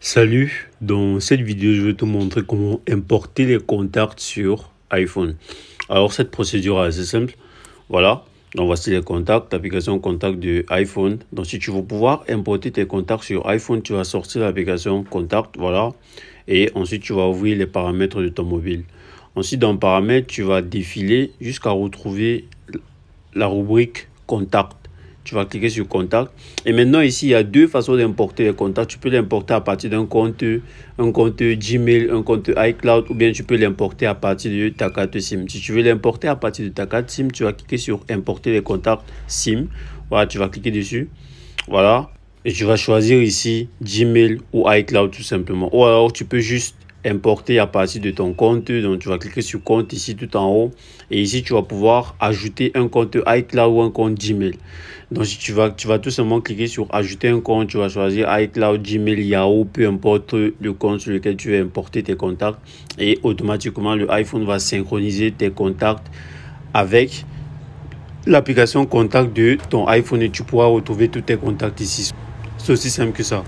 Salut, dans cette vidéo je vais te montrer comment importer les contacts sur iPhone. Alors cette procédure est assez simple, voilà, donc voici les contacts, l'application contact de iPhone. Donc si tu veux pouvoir importer tes contacts sur iPhone, tu vas sortir l'application contact, voilà, et ensuite tu vas ouvrir les paramètres de ton mobile. Ensuite dans paramètres, tu vas défiler jusqu'à retrouver la rubrique contacts. Tu vas cliquer sur contact. Et maintenant, ici, il y a deux façons d'importer les contacts. Tu peux l'importer à partir d'un compte, un compte Gmail, un compte iCloud, ou bien tu peux l'importer à partir de ta carte SIM. Si tu veux l'importer à partir de ta carte SIM, tu vas cliquer sur importer les contacts SIM. Voilà, tu vas cliquer dessus. Voilà. Et tu vas choisir ici Gmail ou iCloud tout simplement. Ou alors tu peux juste importer à partir de ton compte. Donc tu vas cliquer sur compte ici tout en haut et ici tu vas pouvoir ajouter un compte iCloud ou un compte Gmail. Donc si tu vas, tu vas tout simplement cliquer sur ajouter un compte, tu vas choisir iCloud, Gmail, Yahoo, peu importe le compte sur lequel tu veux importer tes contacts et automatiquement le iPhone va synchroniser tes contacts avec l'application contact de ton iPhone et tu pourras retrouver tous tes contacts ici. C'est aussi simple que ça.